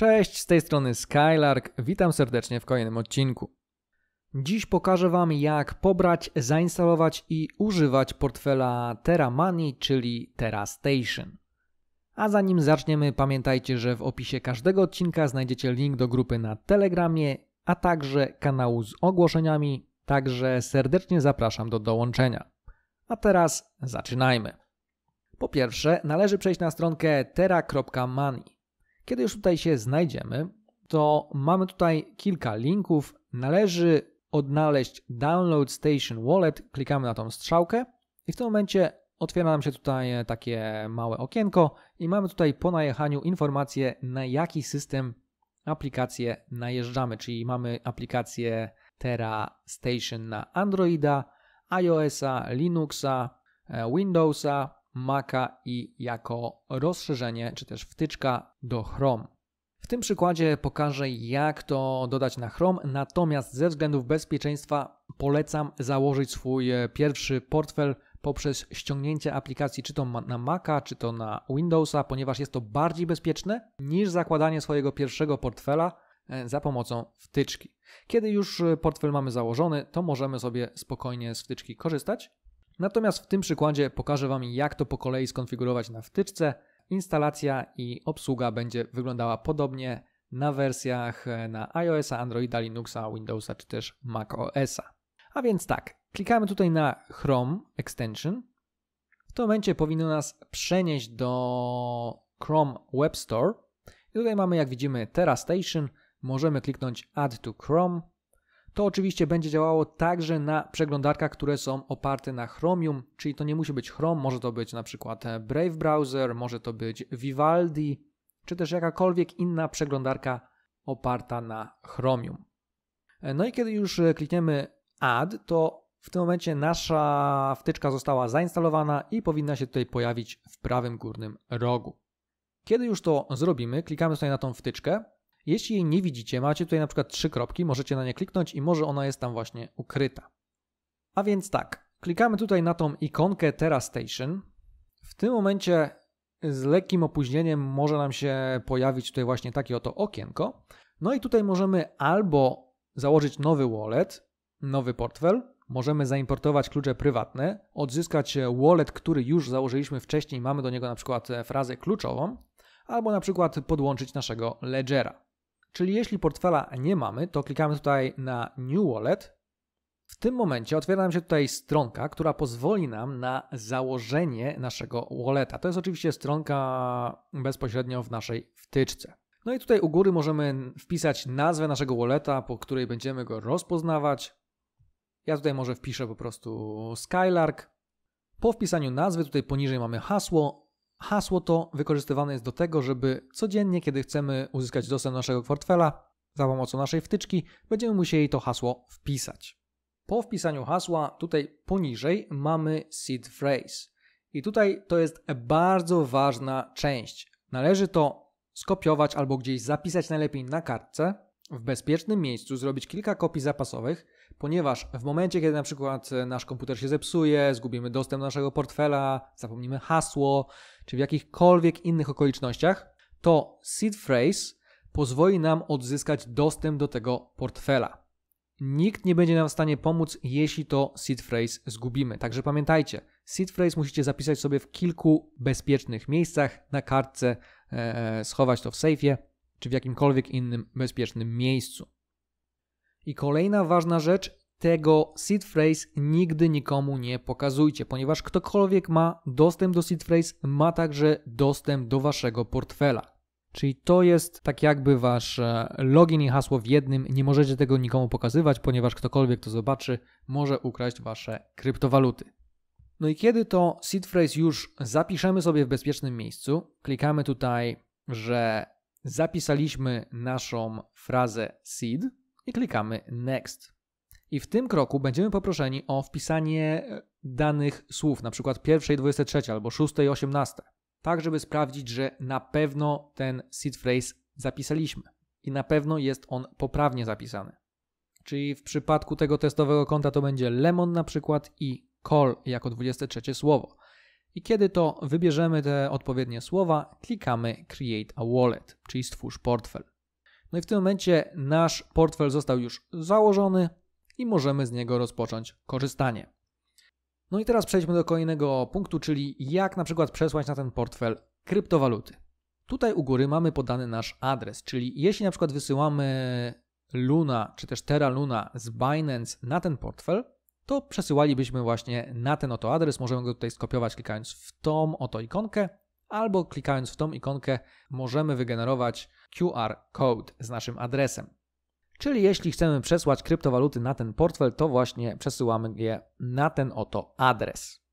Cześć, z tej strony Skylark, witam serdecznie w kolejnym odcinku. Dziś pokażę Wam jak pobrać, zainstalować i używać portfela TerraMoney, czyli TerraStation. A zanim zaczniemy, pamiętajcie, że w opisie każdego odcinka znajdziecie link do grupy na Telegramie, a także kanału z ogłoszeniami, także serdecznie zapraszam do dołączenia. A teraz zaczynajmy. Po pierwsze, należy przejść na stronkę terra.money. Kiedy już tutaj się znajdziemy, to mamy tutaj kilka linków. Należy odnaleźć Download Station Wallet. Klikamy na tą strzałkę i w tym momencie otwiera nam się tutaj takie małe okienko i mamy tutaj po najechaniu informację na jaki system aplikację najeżdżamy, czyli mamy aplikację Terra Station na Androida, iOS-a, Linuxa, e, Windowsa, Maca i jako rozszerzenie czy też wtyczka do Chrome. W tym przykładzie pokażę jak to dodać na Chrome, natomiast ze względów bezpieczeństwa polecam założyć swój e, pierwszy portfel poprzez ściągnięcie aplikacji czy to na Maca, czy to na Windowsa, ponieważ jest to bardziej bezpieczne niż zakładanie swojego pierwszego portfela e, za pomocą wtyczki. Kiedy już e, portfel mamy założony, to możemy sobie spokojnie z wtyczki korzystać. Natomiast w tym przykładzie pokażę Wam, jak to po kolei skonfigurować na wtyczce. Instalacja i obsługa będzie wyglądała podobnie na wersjach e, na iOS, Androida, Linuxa, Windowsa czy też macOSa. A więc tak, klikamy tutaj na Chrome Extension. W tym momencie powinno nas przenieść do Chrome Web Store. I tutaj mamy, jak widzimy, Terra Station. Możemy kliknąć Add to Chrome to oczywiście będzie działało także na przeglądarkach, które są oparte na Chromium, czyli to nie musi być Chrome, może to być na przykład e, Brave Browser, może to być Vivaldi, czy też jakakolwiek inna przeglądarka oparta na Chromium. E, no i kiedy już e, klikniemy Add, to w tym momencie nasza wtyczka została zainstalowana i powinna się tutaj pojawić w prawym górnym rogu. Kiedy już to zrobimy, klikamy tutaj na tą wtyczkę jeśli jej nie widzicie, macie tutaj na przykład trzy kropki, możecie na nie kliknąć i może ona jest tam właśnie ukryta. A więc tak, klikamy tutaj na tą ikonkę Terra Station. W tym momencie z lekkim opóźnieniem może nam się pojawić tutaj właśnie takie oto okienko. No i tutaj możemy albo założyć nowy wallet, nowy portfel, możemy zaimportować klucze prywatne, odzyskać e, wallet, który już założyliśmy wcześniej, mamy do niego na przykład e, frazę kluczową, albo na przykład podłączyć naszego ledgera. Czyli jeśli portfela nie mamy, to klikamy tutaj na New Wallet. W tym momencie otwiera nam się tutaj stronka, która pozwoli nam na założenie naszego walleta. To jest oczywiście stronka bezpośrednio w naszej wtyczce. No i tutaj u góry możemy wpisać nazwę naszego walleta, po której będziemy go rozpoznawać. Ja tutaj może wpiszę po prostu Skylark. Po wpisaniu nazwy tutaj poniżej mamy hasło, Hasło to wykorzystywane jest do tego, żeby codziennie, kiedy chcemy uzyskać dostęp do naszego portfela, za pomocą naszej wtyczki, będziemy musieli to hasło wpisać. Po wpisaniu hasła, tutaj poniżej mamy seed phrase. I tutaj to jest bardzo ważna część. Należy to skopiować albo gdzieś zapisać najlepiej na kartce, w bezpiecznym miejscu, zrobić kilka kopii zapasowych, ponieważ w momencie, kiedy na przykład nasz komputer się zepsuje, zgubimy dostęp do naszego portfela, zapomnimy hasło, czy w jakichkolwiek innych okolicznościach, to seed phrase pozwoli nam odzyskać dostęp do tego portfela. Nikt nie będzie nam w stanie pomóc, jeśli to seed phrase zgubimy. Także pamiętajcie, seed phrase musicie zapisać sobie w kilku bezpiecznych miejscach na kartce, e, schować to w sejfie czy w jakimkolwiek innym bezpiecznym miejscu. I kolejna ważna rzecz tego seed phrase nigdy nikomu nie pokazujcie, ponieważ ktokolwiek ma dostęp do seed phrase, ma także dostęp do waszego portfela. Czyli to jest tak jakby wasz e, login i hasło w jednym. Nie możecie tego nikomu pokazywać, ponieważ ktokolwiek to zobaczy, może ukraść wasze kryptowaluty. No i kiedy to seed phrase już zapiszemy sobie w bezpiecznym miejscu, klikamy tutaj, że zapisaliśmy naszą frazę seed i klikamy next. I w tym kroku będziemy poproszeni o wpisanie e, danych słów, na przykład pierwszej 23 albo 6 18, tak żeby sprawdzić, że na pewno ten seed phrase zapisaliśmy i na pewno jest on poprawnie zapisany. Czyli w przypadku tego testowego konta to będzie lemon na przykład i call jako 23 słowo. I kiedy to wybierzemy te odpowiednie słowa, klikamy Create a Wallet, czyli stwórz portfel. No i w tym momencie nasz portfel został już założony, i możemy z niego rozpocząć korzystanie. No i teraz przejdźmy do kolejnego punktu, czyli jak na przykład przesłać na ten portfel kryptowaluty. Tutaj u góry mamy podany nasz adres, czyli jeśli na przykład wysyłamy Luna czy też Terra Luna z Binance na ten portfel, to przesyłalibyśmy właśnie na ten oto adres. Możemy go tutaj skopiować klikając w tą oto ikonkę albo klikając w tą ikonkę możemy wygenerować QR code z naszym adresem. Czyli jeśli chcemy przesłać kryptowaluty na ten portfel, to właśnie przesyłamy je na ten oto adres.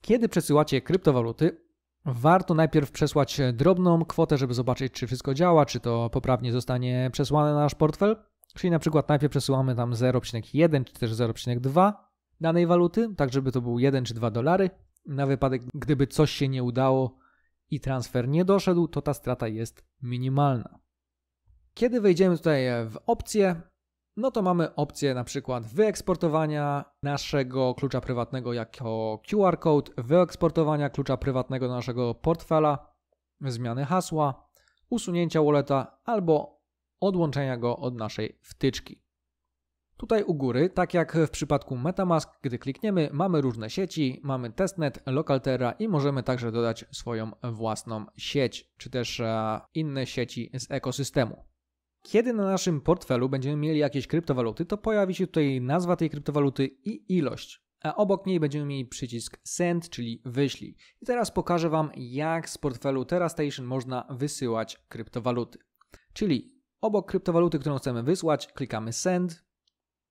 Kiedy przesyłacie kryptowaluty, warto najpierw przesłać drobną kwotę, żeby zobaczyć, czy wszystko działa, czy to poprawnie zostanie przesłane na nasz portfel. Czyli na przykład najpierw przesyłamy tam 0,1 czy też 0,2 danej waluty, tak żeby to był 1 czy 2 dolary. Na wypadek, gdyby coś się nie udało i transfer nie doszedł, to ta strata jest minimalna. Kiedy wejdziemy tutaj e, w opcje, no to mamy opcję na przykład wyeksportowania naszego klucza prywatnego jako QR code, wyeksportowania klucza prywatnego do naszego portfela, zmiany hasła, usunięcia walleta albo odłączenia go od naszej wtyczki. Tutaj u góry, tak jak w przypadku MetaMask, gdy klikniemy, mamy różne sieci, mamy testnet, lokaltera i możemy także dodać swoją własną sieć, czy też e, inne sieci z ekosystemu. Kiedy na naszym portfelu będziemy mieli jakieś kryptowaluty, to pojawi się tutaj nazwa tej kryptowaluty i ilość, a obok niej będziemy mieli przycisk Send, czyli wyślij. I teraz pokażę Wam, jak z portfelu TerraStation można wysyłać kryptowaluty. Czyli obok kryptowaluty, którą chcemy wysłać, klikamy Send.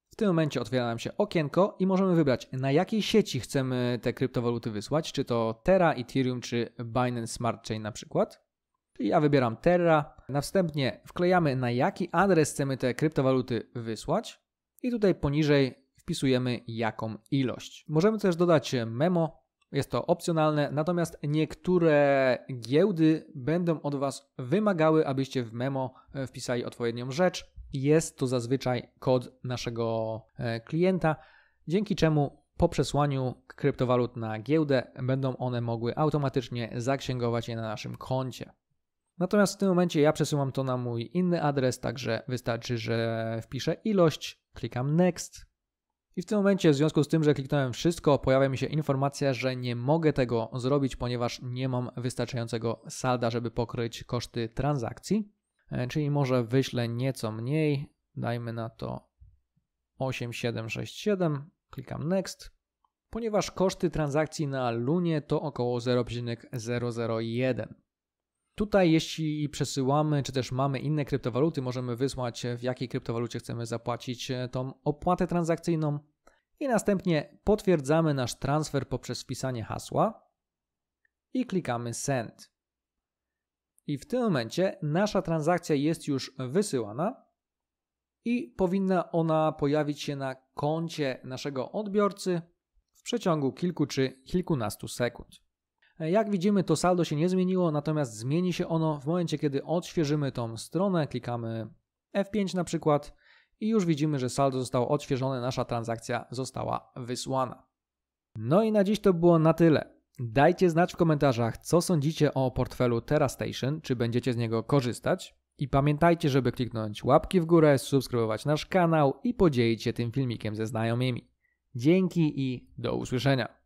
W tym momencie otwiera nam się okienko i możemy wybrać, na jakiej sieci chcemy te kryptowaluty wysłać, czy to Terra, Ethereum, czy Binance Smart Chain na przykład. Czyli ja wybieram Terra, Następnie wklejamy na jaki adres chcemy te kryptowaluty wysłać i tutaj poniżej wpisujemy jaką ilość. Możemy też dodać memo, jest to opcjonalne, natomiast niektóre giełdy będą od Was wymagały, abyście w memo wpisali odpowiednią rzecz. Jest to zazwyczaj kod naszego e, klienta, dzięki czemu po przesłaniu kryptowalut na giełdę będą one mogły automatycznie zaksięgować je na naszym koncie. Natomiast w tym momencie ja przesyłam to na mój inny adres, także wystarczy, że wpiszę ilość, klikam next. I w tym momencie, w związku z tym, że kliknąłem wszystko, pojawia mi się informacja, że nie mogę tego zrobić, ponieważ nie mam wystarczającego salda, żeby pokryć koszty transakcji. E, czyli może wyślę nieco mniej, dajmy na to 8767, klikam next ponieważ koszty transakcji na Lunie to około 0,001. Tutaj, jeśli przesyłamy, czy też mamy inne kryptowaluty, możemy wysłać, w jakiej kryptowalucie chcemy zapłacić e, tą opłatę transakcyjną. I następnie potwierdzamy nasz transfer poprzez wpisanie hasła i klikamy Send. I w tym momencie nasza transakcja jest już wysyłana i powinna ona pojawić się na koncie naszego odbiorcy w przeciągu kilku czy kilkunastu sekund. E, jak widzimy, to saldo się nie zmieniło, natomiast zmieni się ono w momencie, kiedy odświeżymy tą stronę. Klikamy F5 na przykład i już widzimy, że saldo zostało odświeżone, nasza transakcja została wysłana. No i na dziś to było na tyle. Dajcie znać w komentarzach, co sądzicie o portfelu TerraStation, czy będziecie z niego korzystać. I pamiętajcie, żeby kliknąć łapki w górę, subskrybować nasz kanał i podzielić się tym filmikiem ze znajomymi. Dzięki i do usłyszenia.